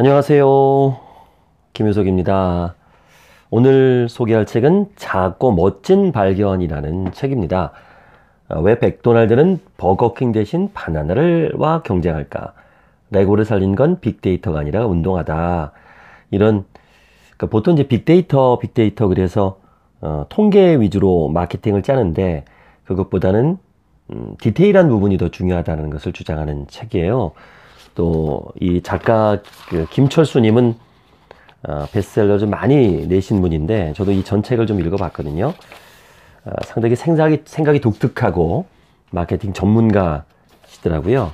안녕하세요. 김효석입니다. 오늘 소개할 책은 작고 멋진 발견이라는 책입니다. 어, 왜 백도날드는 버거킹 대신 바나나를와 경쟁할까? 레고를 살린 건 빅데이터가 아니라 운동하다. 이런 그러니까 보통 이제 빅데이터, 빅데이터 그래서 어, 통계 위주로 마케팅을 짜는데 그것보다는 음, 디테일한 부분이 더 중요하다는 것을 주장하는 책이에요. 또이 작가 그 김철수님은 어, 베스트셀러 좀 많이 내신 분인데 저도 이전 책을 좀 읽어봤거든요. 어, 상당히 생각이 생각이 독특하고 마케팅 전문가시더라고요.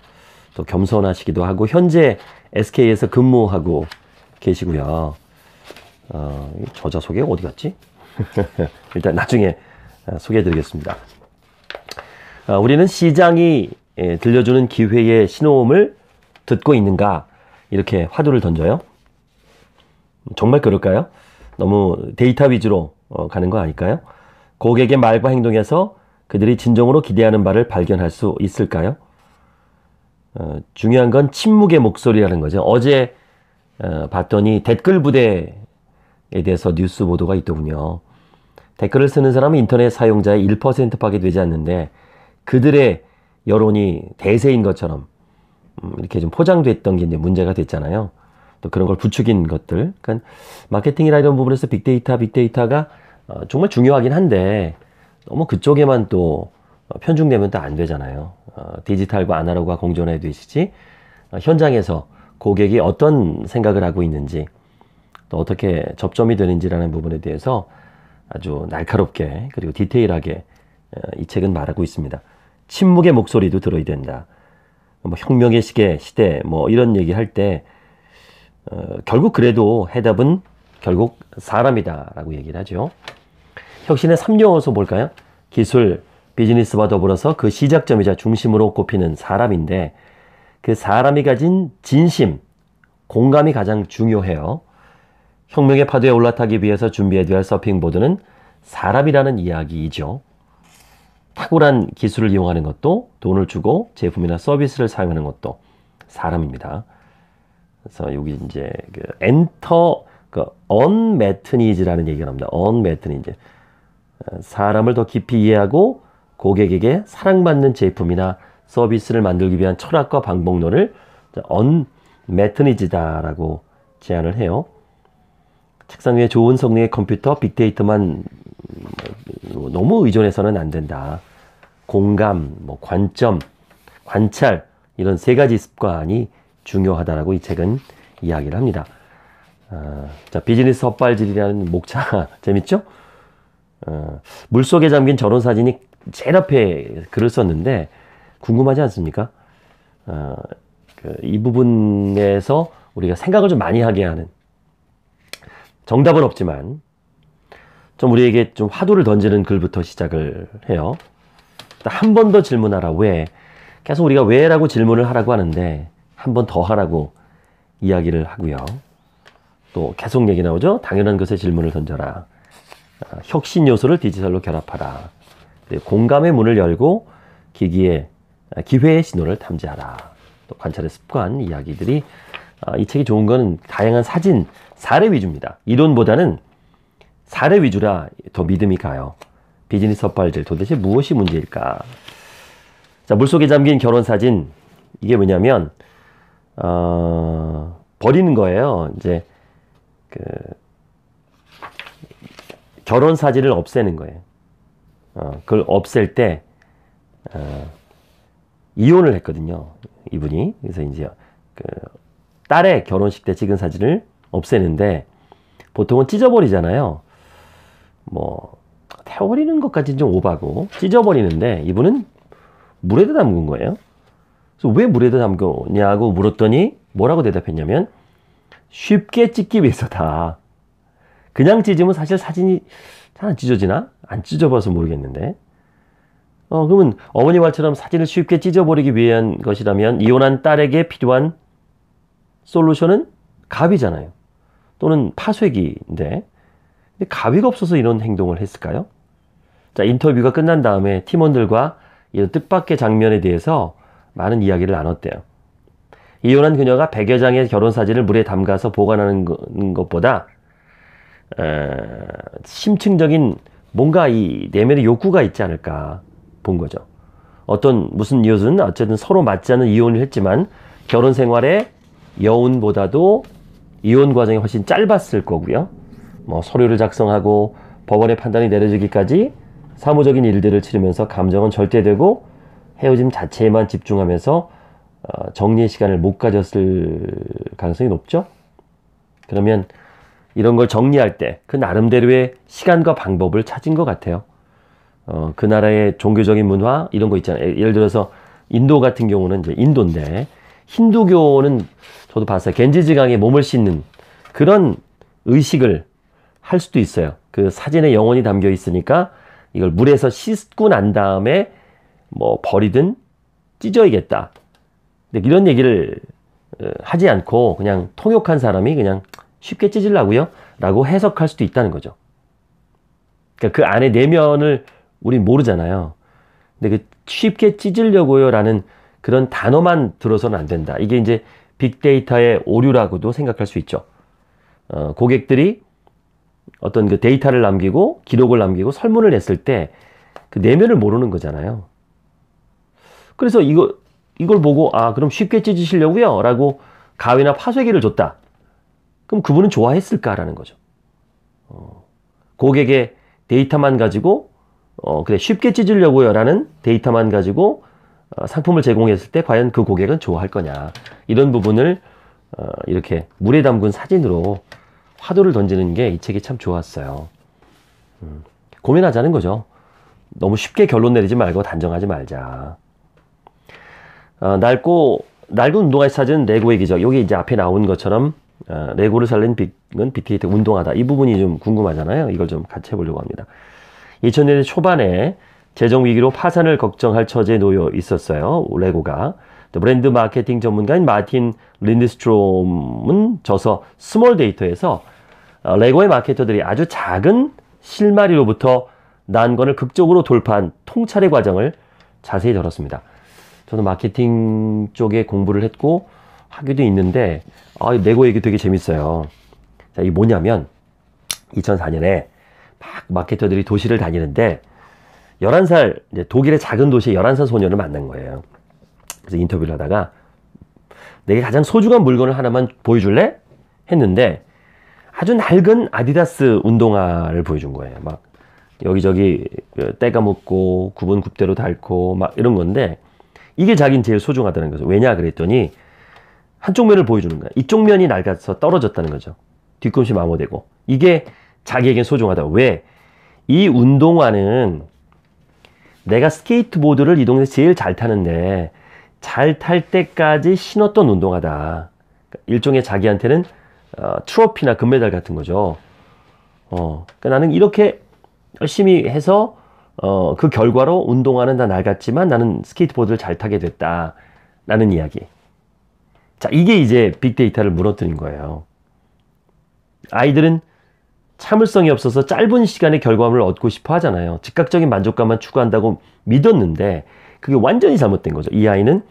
또 겸손하시기도 하고 현재 SK에서 근무하고 계시고요. 어, 저자 소개 어디 갔지? 일단 나중에 어, 소개해드리겠습니다. 어, 우리는 시장이 예, 들려주는 기회의 신호음을 듣고 있는가? 이렇게 화두를 던져요. 정말 그럴까요? 너무 데이터 위주로 어, 가는 거 아닐까요? 고객의 말과 행동에서 그들이 진정으로 기대하는 바를 발견할 수 있을까요? 어, 중요한 건 침묵의 목소리라는 거죠. 어제 어, 봤더니 댓글 부대에 대해서 뉴스 보도가 있더군요. 댓글을 쓰는 사람은 인터넷 사용자의 1%밖에 되지 않는데 그들의 여론이 대세인 것처럼 이렇게 좀 포장됐던 게 이제 문제가 됐잖아요. 또 그런 걸 부추긴 것들. 그러니까 마케팅이라 이런 부분에서 빅데이터, 빅데이터가 어, 정말 중요하긴 한데 너무 그쪽에만 또 어, 편중되면 또 안 되잖아요. 어, 디지털과 아날로그가 공존해 되시지 어, 현장에서 고객이 어떤 생각을 하고 있는지 또 어떻게 접점이 되는지라는 부분에 대해서 아주 날카롭게 그리고 디테일하게 어, 이 책은 말하고 있습니다. 침묵의 목소리도 들어야 된다. 뭐 혁명의 시계, 시대, 뭐 이런 얘기 할 때, 어, 결국 그래도 해답은 결국 사람이다라고 얘기를 하죠. 혁신의 3요소 볼까요? 기술, 비즈니스와 더불어서 그 시작점이자 중심으로 꼽히는 사람인데 그 사람이 가진 진심, 공감이 가장 중요해요. 혁명의 파도에 올라타기 위해서 준비해야 될 서핑보드는 사람이라는 이야기이죠. 탁월한 기술을 이용하는 것도 돈을 주고 제품이나 서비스를 사용하는 것도 사람입니다. 그래서 여기 이제 그 엔터 그 언매트니즈라는 얘기가 나옵니다. 언매트니즈 사람을 더 깊이 이해하고 고객에게 사랑받는 제품이나 서비스를 만들기 위한 철학과 방법론을 언매트니즈다라고 제안을 해요. 책상 위에 좋은 성능의 컴퓨터, 빅데이터만 뭐 너무 의존해서는 안 된다. 공감, 뭐 관점, 관찰 이런 세 가지 습관이 중요하다라고 이 책은 이야기를 합니다. 어, 자 비즈니스 헛발질이라는 목차 재밌죠? 어, 물 속에 잠긴 저런 사진이 제일 앞에 글을 썼는데 궁금하지 않습니까? 어, 그, 이 부분에서 우리가 생각을 좀 많이 하게 하는 정답은 없지만 좀 우리에게 좀 화두를 던지는 글부터 시작을 해요. 한 번 더 질문하라. 왜? 계속 우리가 왜라고 질문을 하라고 하는데 한 번 더 하라고 이야기를 하고요. 또 계속 얘기 나오죠. 당연한 것에 질문을 던져라. 아, 혁신 요소를 디지털로 결합하라. 네, 공감의 문을 열고 기기의 아, 기회의 신호를 탐지하라. 또 관찰의 습관 이야기들이 아, 이 책이 좋은 거 다양한 사진 사례 위주입니다. 이론보다는 사례 위주라 더 믿음이 가요. 비즈니스 헛발질 도대체 무엇이 문제일까? 자 물속에 잠긴 결혼 사진 이게 뭐냐면 어, 버리는 거예요. 이제 그 결혼 사진을 없애는 거예요. 어, 그걸 없앨 때 어, 이혼을 했거든요. 이분이 그래서 이제 그 딸의 결혼식 때 찍은 사진을 없애는데 보통은 찢어버리잖아요. 뭐 태워버리는 것까지는 좀 오바고 찢어버리는데 이분은 물에다 담근 거예요. 그래서 왜 물에다 담겼냐고 물었더니 뭐라고 대답했냐면 쉽게 찢기 위해서다. 그냥 찢으면 사실 사진이 잘 안 찢어지나? 안 찢어봐서 모르겠는데. 어, 그러면 어머니 말처럼 사진을 쉽게 찢어버리기 위한 것이라면 이혼한 딸에게 필요한 솔루션은 갑이잖아요. 또는 파쇄기인데 근데 가위가 없어서 이런 행동을 했을까요? 자, 인터뷰가 끝난 다음에 팀원들과 이런 뜻밖의 장면에 대해서 많은 이야기를 나눴대요. 이혼한 그녀가 백여 장의 결혼 사진을 물에 담가서 보관하는 것보다 에, 어, 심층적인 뭔가 이 내면의 욕구가 있지 않을까 본 거죠. 어떤 무슨 이유든 어쨌든 서로 맞지 않는 이혼을 했지만 결혼 생활에 여운보다도 이혼 과정이 훨씬 짧았을 거고요. 뭐 서류를 작성하고 법원의 판단이 내려지기까지 사무적인 일들을 치르면서 감정은 절대되고 헤어짐 자체에만 집중하면서 어, 정리의 시간을 못 가졌을 가능성이 높죠. 그러면 이런 걸 정리할 때 그 나름대로의 시간과 방법을 찾은 것 같아요. 어, 그 나라의 종교적인 문화 이런 거 있잖아요. 예, 예를 들어서 인도 같은 경우는 이제 인도인데 힌두교는 저도 봤어요. 겐지지강에 몸을 씻는 그런 의식을 할 수도 있어요. 그 사진에 영혼이 담겨 있으니까 이걸 물에서 씻고 난 다음에 뭐 버리든 찢어야겠다. 근데 이런 얘기를 어, 하지 않고 그냥 통역한 사람이 그냥 쉽게 찢으려고요? 라고 해석할 수도 있다는 거죠. 그러니까 그 안에 내면을 우린 모르잖아요. 근데 그 쉽게 찢으려고요 라는 그런 단어만 들어서는 안 된다. 이게 이제 빅데이터의 오류라고도 생각할 수 있죠. 어, 고객들이 어떤 그 데이터를 남기고 기록을 남기고 설문을 냈을 때 그 내면을 모르는 거잖아요. 그래서 이거 이걸 보고 아 그럼 쉽게 찢으시려고요라고 가위나 파쇄기를 줬다. 그럼 그분은 좋아했을까라는 거죠. 어, 고객의 데이터만 가지고 어, 그래 쉽게 찢으려고요라는 데이터만 가지고 어, 상품을 제공했을 때 과연 그 고객은 좋아할 거냐 이런 부분을 어, 이렇게 물에 담근 사진으로 화두를 던지는 게 이 책이 참 좋았어요. 음, 고민하자는 거죠. 너무 쉽게 결론 내리지 말고 단정하지 말자. 어, 낡고 낡은 운동화에 찾은 레고의 기적. 여기 이제 앞에 나온 것처럼 어, 레고를 살린 빅은 빅데이터 운동하다이 부분이 좀 궁금하잖아요. 이걸 좀 같이 해보려고 합니다. 2000년대 초반에 재정 위기로 파산을 걱정할 처지에 놓여 있었어요. 레고가. 브랜드 마케팅 전문가인 마틴 린드스트롬은 저서 스몰 데이터에서 어, 레고의 마케터들이 아주 작은 실마리로부터 난관을 극적으로 돌파한 통찰의 과정을 자세히 들었습니다 저는 마케팅 쪽에 공부를 했고 하기도 있는데 아, 레고 얘기 되게 재밌어요. 자, 이 뭐냐면 2004년에 막 마케터들이 도시를 다니는데 11살 독일의 작은 도시에 11살 소녀를 만난 거예요. 그래서 인터뷰를 하다가 내게 가장 소중한 물건을 하나만 보여줄래? 했는데 아주 낡은 아디다스 운동화를 보여준 거예요. 막 여기저기 그 때가 묻고 구분 굽대로 닳고 막 이런 건데 이게 자긴 제일 소중하다는 거죠. 왜냐 그랬더니 한쪽 면을 보여주는 거야. 이쪽 면이 낡아서 떨어졌다는 거죠. 뒤꿈치 마모되고 이게 자기에겐 소중하다. 왜? 이 운동화는 내가 스케이트보드를 이 동네에서 제일 잘 타는데 잘 탈 때까지 신었던 운동화다. 그러니까 일종의 자기한테는 어, 트로피나 금메달 같은 거죠. 어, 그러니까 나는 이렇게 열심히 해서 어, 그 결과로 운동화는 다 낡았지만 나는 스케이트보드를 잘 타게 됐다. 라는 이야기. 자, 이게 이제 빅데이터를 무너뜨린 거예요. 아이들은 참을성이 없어서 짧은 시간에 결과물을 얻고 싶어 하잖아요. 즉각적인 만족감만 추구한다고 믿었는데 그게 완전히 잘못된 거죠. 이 아이는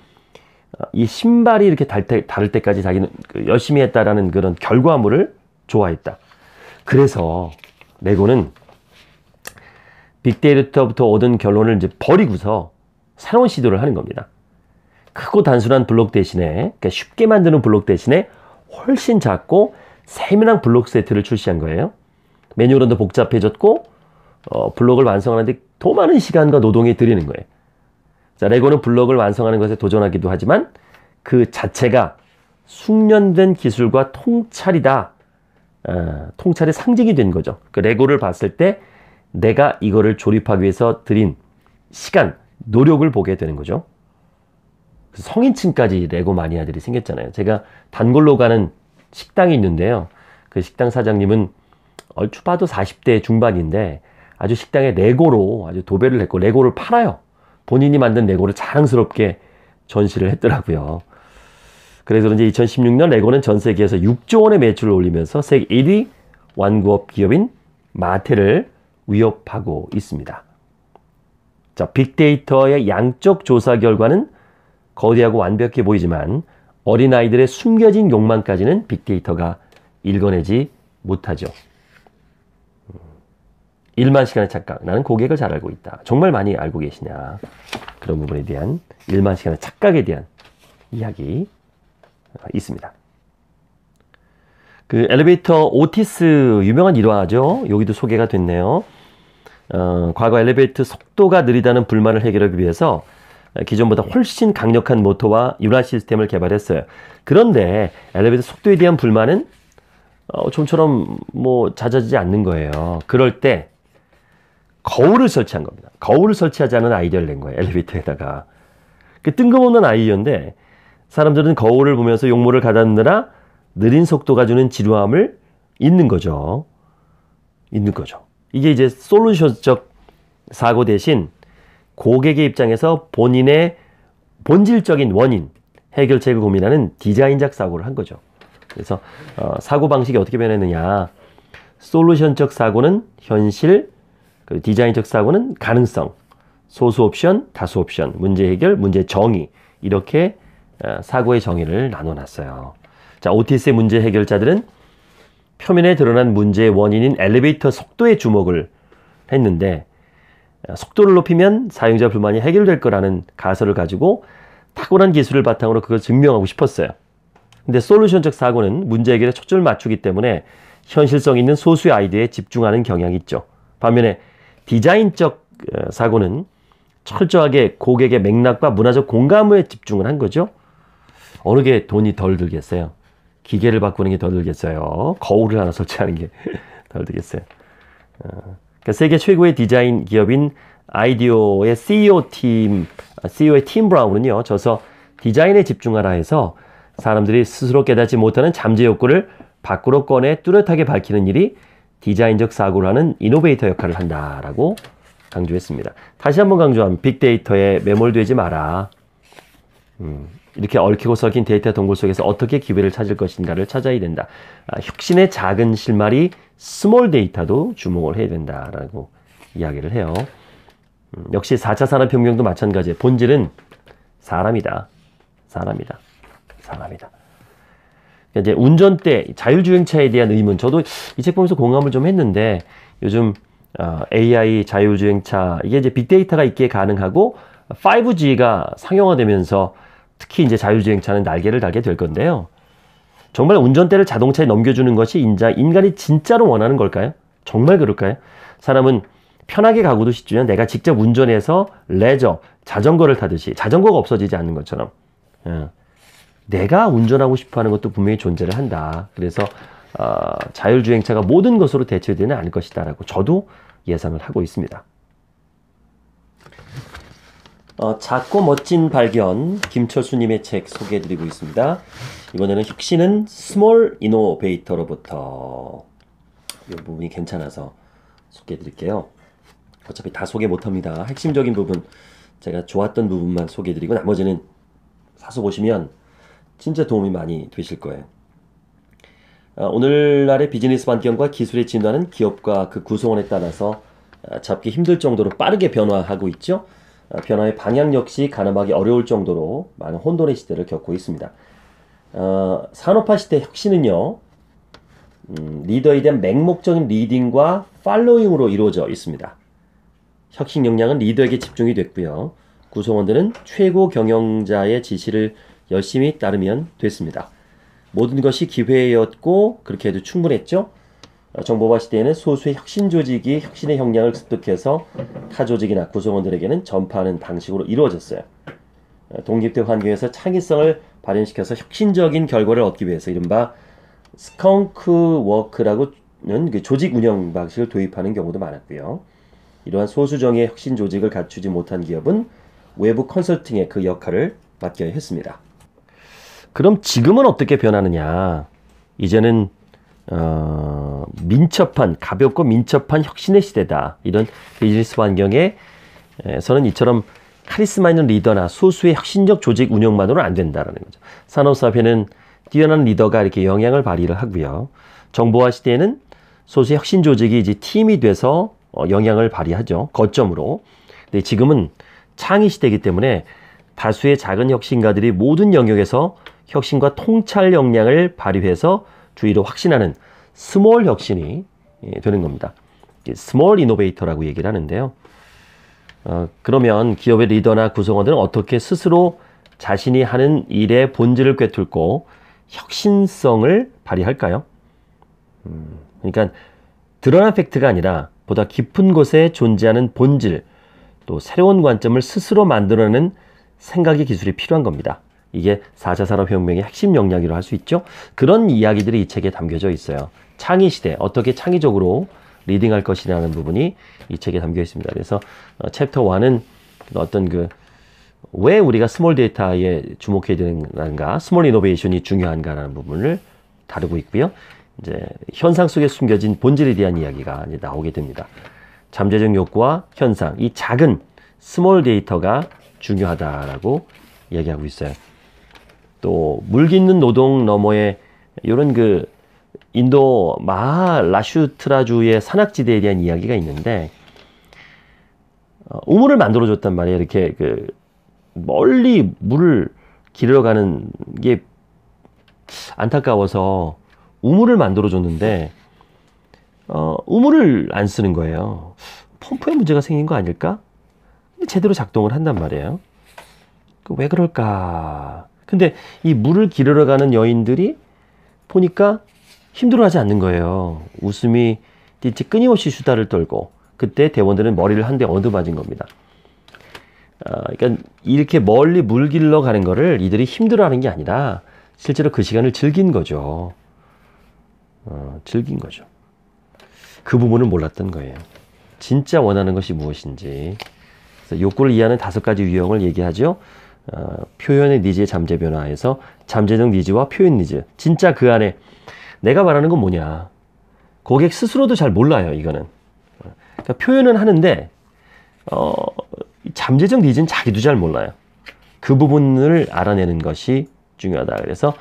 이 신발이 이렇게 달 때, 다를 때까지 자기는 그 열심히 했다라는 그런 결과물을 좋아했다. 그래서 레고는 빅데이터부터 얻은 결론을 이제 버리고서 새로운 시도를 하는 겁니다. 크고 단순한 블록 대신에 그러니까 쉽게 만드는 블록 대신에 훨씬 작고 세밀한 블록 세트를 출시한 거예요. 메뉴로도 복잡해졌고 어, 블록을 완성하는데 더 많은 시간과 노동이 들이는 거예요. 자, 레고는 블록을 완성하는 것에 도전하기도 하지만 그 자체가 숙련된 기술과 통찰이다. 어, 통찰의 상징이 된 거죠. 그 레고를 봤을 때 내가 이거를 조립하기 위해서 드린 시간, 노력을 보게 되는 거죠. 성인층까지 레고 마니아들이 생겼잖아요. 제가 단골로 가는 식당이 있는데요. 그 식당 사장님은 얼추 봐도 40대 중반인데 아주 식당에 레고로 아주 도배를 했고 레고를 팔아요. 본인이 만든 레고를 자랑스럽게 전시를 했더라고요. 그래서 그런 2016년 레고는 전 세계에서 6조 원의 매출을 올리면서 세계 1위 완구업 기업인 마테를 위협하고 있습니다. 자, 빅데이터의 양적 조사 결과는 거대하고 완벽해 보이지만 어린아이들의 숨겨진 욕망까지는 빅데이터가 읽어내지 못하죠. 일만 시간의 착각. 나는 고객을 잘 알고 있다. 정말 많이 알고 계시냐. 그런 부분에 대한 일만 시간의 착각에 대한 이야기 어, 있습니다. 그 엘리베이터 오티스 유명한 일화죠. 여기도 소개가 됐네요. 어, 과거 엘리베이터 속도가 느리다는 불만을 해결하기 위해서 기존보다 훨씬 강력한 모터와 유화 시스템을 개발했어요. 그런데 엘리베이터 속도에 대한 불만은 어, 좀처럼 뭐 잦아지지 않는 거예요. 그럴 때 거울을 설치한 겁니다. 거울을 설치하자는 아이디어를 낸 거예요. 엘리베이터에다가. 그 뜬금없는 아이디어인데 사람들은 거울을 보면서 용모를 가다느라 느린 속도가 주는 지루함을 잊는 거죠. 잊는 거죠. 이게 이제 솔루션적 사고 대신 고객의 입장에서 본인의 본질적인 원인, 해결책을 고민하는 디자인적 사고를 한 거죠. 그래서 어, 사고 방식이 어떻게 변했느냐. 솔루션적 사고는 현실, 그 디자인적 사고는 가능성, 소수 옵션, 다수 옵션, 문제 해결, 문제 정의 이렇게 어, 사고의 정의를 나눠놨어요. 자, OTS의 문제 해결자들은 표면에 드러난 문제의 원인인 엘리베이터 속도에 주목을 했는데 어, 속도를 높이면 사용자 불만이 해결될 거라는 가설을 가지고 탁월한 기술을 바탕으로 그걸 증명하고 싶었어요. 근데 솔루션적 사고는 문제 해결에 초점을 맞추기 때문에 현실성 있는 소수의 아이디어에 집중하는 경향이 있죠. 반면에 디자인적 어, 사고는 철저하게 고객의 맥락과 문화적 공감에 집중을 한 거죠. 어느 게 돈이 덜 들겠어요? 기계를 바꾸는 게 덜 들겠어요. 거울을 하나 설치하는 게 덜 들겠어요. 어, 그러니까 세계 최고의 디자인 기업인 아이디오의 CEO 팀, 아, CEO의 팀 브라운은요, 저서 디자인에 집중하라 해서 사람들이 스스로 깨닫지 못하는 잠재 욕구를 밖으로 꺼내 뚜렷하게 밝히는 일이 디자인적 사고를 하는 이노베이터 역할을 한다라고 강조했습니다. 다시 한번 강조하 빅데이터에 매몰되지 마라. 음, 이렇게 얽히고 섞인 데이터 동굴 속에서 어떻게 기회를 찾을 것인가를 찾아야 된다. 아, 혁신의 작은 실마리 스몰 데이터도 주목을 해야 된다라고 이야기를 해요. 음, 역시 4차 산업혁명도 마찬가지예요. 본질은 사람이다. 사람이다. 사람이다. 그러니까 이제 운전대 자율주행차에 대한 의문 저도 이 책 보면서 공감을 좀 했는데 요즘 어, AI 자율주행차 이게 이제 빅데이터가 있기에 가능하고 5G가 상용화되면서 특히 이제 자율주행차는 날개를 달게 될 건데요. 정말 운전대를 자동차에 넘겨주는 것이 인자 인간이 진짜로 원하는 걸까요? 정말 그럴까요? 사람은 편하게 가고도 싶지만 내가 직접 운전해서 레저 자전거를 타듯이 자전거가 없어지지 않는 것처럼. 예. 내가 운전하고 싶어하는 것도 분명히 존재를 한다. 그래서 어, 자율주행차가 모든 것으로 대체되는 않을 것이다라고 저도 예상을 하고 있습니다. 어, 작고 멋진 발견 김철수님의 책 소개해드리고 있습니다. 이번에는 혁신은 스몰 이노베이터로부터 이 부분이 괜찮아서 소개해드릴게요. 어차피 다 소개 못합니다. 핵심적인 부분 제가 좋았던 부분만 소개해드리고 나머지는 사서 보시면 진짜 도움이 많이 되실 거예요. 어, 오늘날의 비즈니스 환경과 기술의 진화는 기업과 그 구성원에 따라서 어, 잡기 힘들 정도로 빠르게 변화하고 있죠. 어, 변화의 방향 역시 가늠하기 어려울 정도로 많은 혼돈의 시대를 겪고 있습니다. 어, 산업화 시대 혁신은요, 음, 리더에 대한 맹목적인 리딩과 팔로잉으로 이루어져 있습니다. 혁신 역량은 리더에게 집중이 됐고요. 구성원들은 최고 경영자의 지시를 열심히 따르면 됐습니다. 모든 것이 기회였고 그렇게 해도 충분했죠. 어, 정보화 시대에는 소수의 혁신 조직이 혁신의 역량을 습득해서 타 조직이나 구성원들에게는 전파하는 방식으로 이루어졌어요. 어, 독립대 환경에서 창의성을 발현시켜서 혁신적인 결과를 얻기 위해서 이른바 스컹크 워크라고는 그 조직 운영 방식을 도입하는 경우도 많았고요. 이러한 소수 정의의 혁신 조직을 갖추지 못한 기업은 외부 컨설팅의 그 역할을 맡게 했습니다. 그럼 지금은 어떻게 변하느냐? 이제는 어, 민첩한 가볍고 민첩한 혁신의 시대다. 이런 비즈니스 환경에서는 이처럼 카리스마 있는 리더나 소수의 혁신적 조직 운영만으로는 안 된다라는 거죠. 산업사회는 뛰어난 리더가 이렇게 영향을 발휘를 하고요. 정보화 시대에는 소수의 혁신 조직이 이제 팀이 돼서 어, 영향을 발휘하죠. 거점으로. 근데 지금은 창의 시대이기 때문에 다수의 작은 혁신가들이 모든 영역에서 혁신과 통찰 역량을 발휘해서 주의를 확신하는 스몰 혁신이 예, 되는 겁니다. 스몰 이노베이터라고 얘기를 하는데요. 어, 그러면 기업의 리더나 구성원들은 어떻게 스스로 자신이 하는 일의 본질을 꿰뚫고 혁신성을 발휘할까요? 음, 그러니까 드러난 팩트가 아니라 보다 깊은 곳에 존재하는 본질, 또 새로운 관점을 스스로 만들어내는 생각의 기술이 필요한 겁니다. 이게 4차 산업혁명의 핵심 역량이라고 할수 있죠. 그런 이야기들이 이 책에 담겨져 있어요. 창의 시대, 어떻게 창의적으로 리딩할 것이냐는 부분이 이 책에 담겨 있습니다. 그래서 어, 챕터 1은 어떤 그 왜 우리가 스몰 데이터에 주목해야 되는가, 스몰 이노베이션이 중요한가라는 부분을 다루고 있고요. 이제 현상 속에 숨겨진 본질에 대한 이야기가 이제 나오게 됩니다. 잠재적 욕구와 현상, 이 작은 스몰 데이터가 중요하다라고 얘기하고 있어요. 또 물깃는 노동 너머에 이런 그 인도 마하 라슈트라주의 산악지대에 대한 이야기가 있는데 어, 우물을 만들어줬단 말이에요. 이렇게 그 멀리 물을 길러 가는 게 안타까워서 우물을 만들어줬는데 어, 우물을 안 쓰는 거예요. 펌프에 문제가 생긴 거 아닐까? 근데 제대로 작동을 한단 말이에요. 그왜 그럴까? 근데 이 물을 기르러 가는 여인들이 보니까 힘들어하지 않는 거예요. 웃음이 띠치 끊임없이 수다를 떨고 그때 대원들은 머리를 한 대 얻어맞은 겁니다. 아, 그러니까 이렇게 멀리 물 길러 가는 거를 이들이 힘들어하는 게 아니라 실제로 그 시간을 즐긴 거죠. 어, 즐긴 거죠. 그 부분을 몰랐던 거예요. 진짜 원하는 것이 무엇인지. 그래서 욕구를 이해하는 다섯 가지 유형을 얘기하죠. 어, 표현의 니즈의 잠재 변화에서 잠재적 니즈와 표현 니즈 진짜 그 안에 내가 말하는 건 뭐냐 고객 스스로도 잘 몰라요 이거는 어, 그러니까 표현은 하는데 어, 잠재적 니즈는 자기도 잘 몰라요 그 부분을 알아내는 것이 중요하다 그래서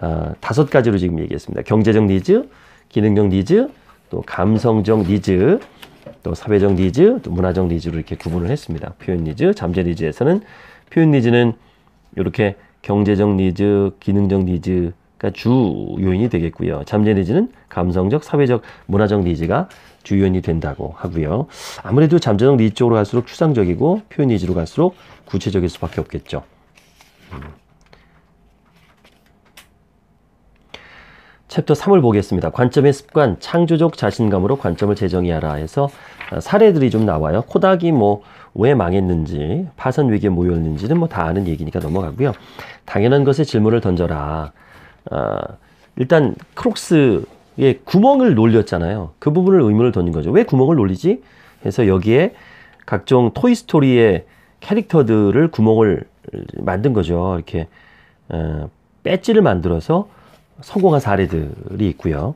어, 다섯 가지로 지금 얘기했습니다 경제적 니즈 기능적 니즈 또 감성적 니즈 또 사회적 니즈 또 문화적 니즈로 이렇게 구분을 했습니다 표현 니즈 잠재 니즈에서는 표현 니즈는 이렇게 경제적 니즈, 기능적 니즈가 주 요인이 되겠고요. 잠재 니즈는 감성적, 사회적, 문화적 니즈가 주 요인이 된다고 하고요. 아무래도 잠재적 니즈 쪽으로 갈수록 추상적이고 표현 니즈로 갈수록 구체적일 수밖에 없겠죠. 음. 챕터 3을 보겠습니다. 관점의 습관, 창조적 자신감으로 관점을 재정의하라 해서 아, 사례들이 좀 나와요. 코닥이 뭐왜 망했는지 파산 위기에 모였는지는 뭐 다 아는 얘기니까 넘어가고요. 당연한 것에 질문을 던져라. 아, 일단 크록스의 구멍을 놀렸잖아요. 그 부분을 의문을 던진 거죠. 왜 구멍을 놀리지? 그래서 여기에 각종 토이 스토리의 캐릭터들을 구멍을 만든 거죠. 이렇게 어, 배지를 만들어서 성공한 사례들이 있고요.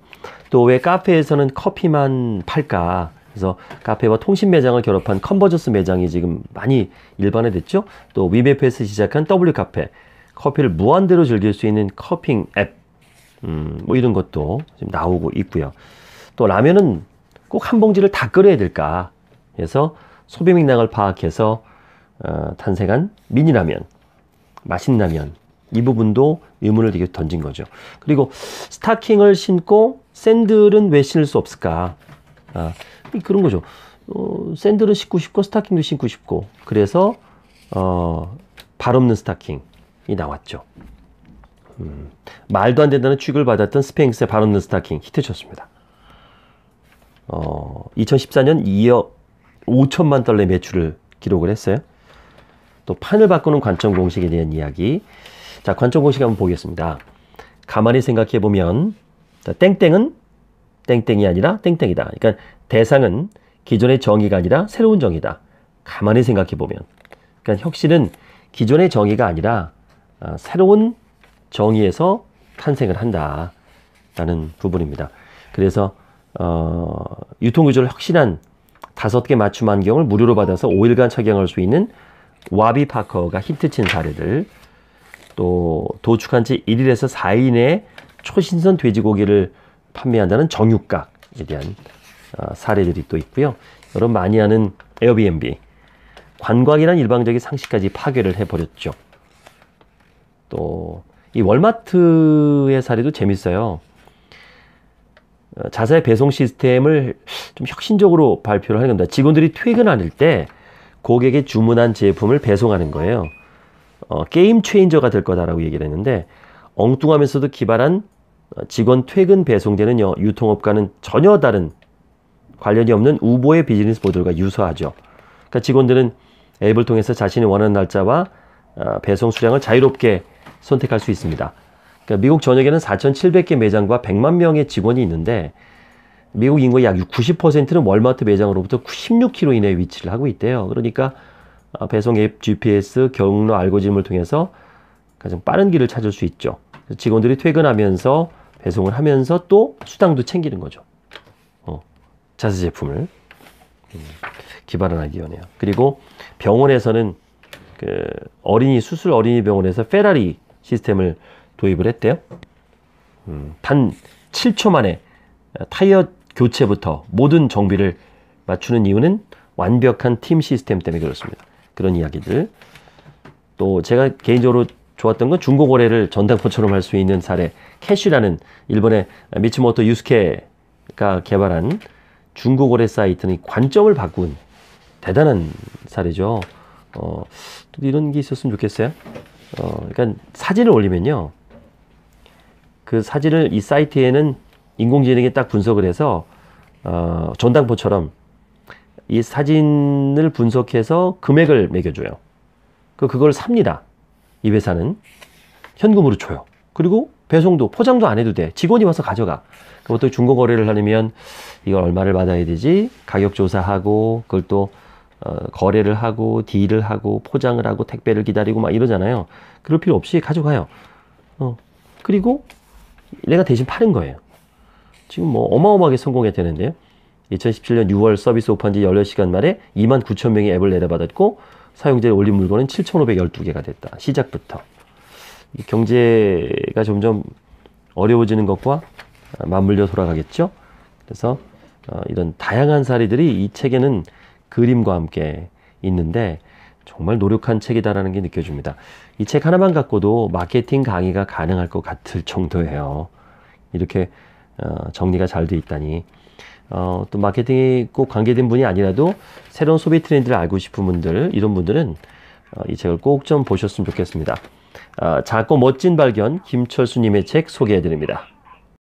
또 왜 카페에서는 커피만 팔까? 그래서 카페와 통신 매장을 결합한 컨버저스 매장이 지금 많이 일반화됐죠. 또위메프에서 시작한 W 카페, 커피를 무한대로 즐길 수 있는 커핑 앱, 음, 뭐 이런 것도 지금 나오고 있고요. 또 라면은 꼭 한 봉지를 다 끓여야 될까? 해서 소비 맥락을 파악해서 어, 탄생한 미니라면, 맛있는 라면 이 부분도 의문을 되게 던진 거죠. 그리고 스타킹을 신고 샌들은 왜 신을 수 없을까? 어, 그런 거죠. 어, 샌들은 신고 싶고 스타킹도 신고 싶고 그래서 어, 발 없는 스타킹이 나왔죠. 음, 말도 안 된다는 취급을 받았던 스팽스의 발 없는 스타킹 히트쳤습니다. 어, 2014년 2억 5천만 달러의 매출을 기록을 했어요. 또 판을 바꾸는 관점 공식에 대한 이야기. 자, 관점 공식 한번 보겠습니다. 가만히 생각해 보면 땡땡은 땡땡이 아니라 땡땡이다. 그러니까 대상은 기존의 정의가 아니라 새로운 정의다. 가만히 생각해 보면. 그러니까 혁신은 기존의 정의가 아니라 아, 새로운 정의에서 탄생을 한다라는 부분입니다. 그래서 어, 유통구조를 혁신한 다섯 개 맞춤 안경을 무료로 받아서 5일간 착용할 수 있는 와비 파커가 히트친 사례들 또 도축한 지 1일에서 4일 내에 초신선 돼지고기를 판매한다는 정육각에 대한 어, 사례들이 또 있고요. 여러 많이 아는 에어비앤비 관광이란 일방적인 상식까지 파괴를 해버렸죠. 또 이 월마트의 사례도 재밌어요. 어, 자사의 배송 시스템을 좀 혁신적으로 발표를 하는 겁니다. 직원들이 퇴근할 때 고객의 주문한 제품을 배송하는 거예요. 어, 게임 체인저가 될 거다라고 얘기를 했는데 엉뚱하면서도 기발한 어, 직원 퇴근 배송제는요, 유통업과는 전혀 다른 관련이 없는 우보의 비즈니스 모델과 유사하죠. 그러니까 직원들은 앱을 통해서 자신이 원하는 날짜와 어, 배송 수량을 자유롭게 선택할 수 있습니다. 그러니까 미국 전역에는 4,700개 매장과 100만 명의 직원이 있는데 미국 인구의 약 90%는 월마트 매장으로부터 16km 이내에 위치를 하고 있대요. 그러니까 어, 배송 앱 GPS 경로 알고리즘을 통해서 가장 빠른 길을 찾을 수 있죠. 직원들이 퇴근하면서 배송을 하면서 또 수당도 챙기는 거죠. 어, 자세 제품을 음, 기반한 아기디어요 그리고 병원에서는 그 어린이 수술 어린이 병원에서 페라리 시스템을 도입을 했대요. 음, 단 7초 만에 타이어 교체부터 모든 정비를 맞추는 이유는 완벽한 팀 시스템 때문에 그렇습니다. 그런 이야기들. 또 제가 개인적으로 좋았던 건 중고 거래를 전당포처럼 할 수 있는 사례. 캐쉬라는 일본의 미츠모토 유스케가 개발한 중고 거래 사이트는 관점을 바꾼 대단한 사례죠. 어, 이런 게 있었으면 좋겠어요. 어, 그러니까 사진을 올리면요. 그 사진을 이 사이트에는 인공지능이 딱 분석을 해서 어, 전당포처럼 이 사진을 분석해서 금액을 매겨줘요. 그 그걸 삽니다. 이 회사는 현금으로 줘요. 그리고 배송도 포장도 안 해도 돼. 직원이 와서 가져가. 그럼 어떻 중고 거래를 하려면 이걸 얼마를 받아야 되지? 가격 조사하고 그걸 또 어, 거래를 하고 딜을 하고 포장을 하고 택배를 기다리고 막 이러잖아요. 그럴 필요 없이 가져가요. 어. 그리고 내가 대신 파는 거예요. 지금 뭐 어마어마하게 성공이되는데요 2017년 6월 서비스 오픈지 16시간 만에 2만 9천 명이 앱을 내려받았고 사용자의 올린 물건은 7,512개가 됐다. 시작부터. 경제가 점점 어려워지는 것과 맞물려 돌아가겠죠. 그래서 어, 이런 다양한 사례들이 이 책에는 그림과 함께 있는데 정말 노력한 책이다라는 게 느껴집니다. 이 책 하나만 갖고도 마케팅 강의가 가능할 것 같을 정도예요. 이렇게 어, 정리가 잘 돼 있다니 어, 또 마케팅이 꼭 관계된 분이 아니라도 새로운 소비 트렌드를 알고 싶은 분들, 이런 분들은 어, 이 책을 꼭 좀 보셨으면 좋겠습니다. 아, 작고 멋진 발견 김철수님의 책 소개해드립니다.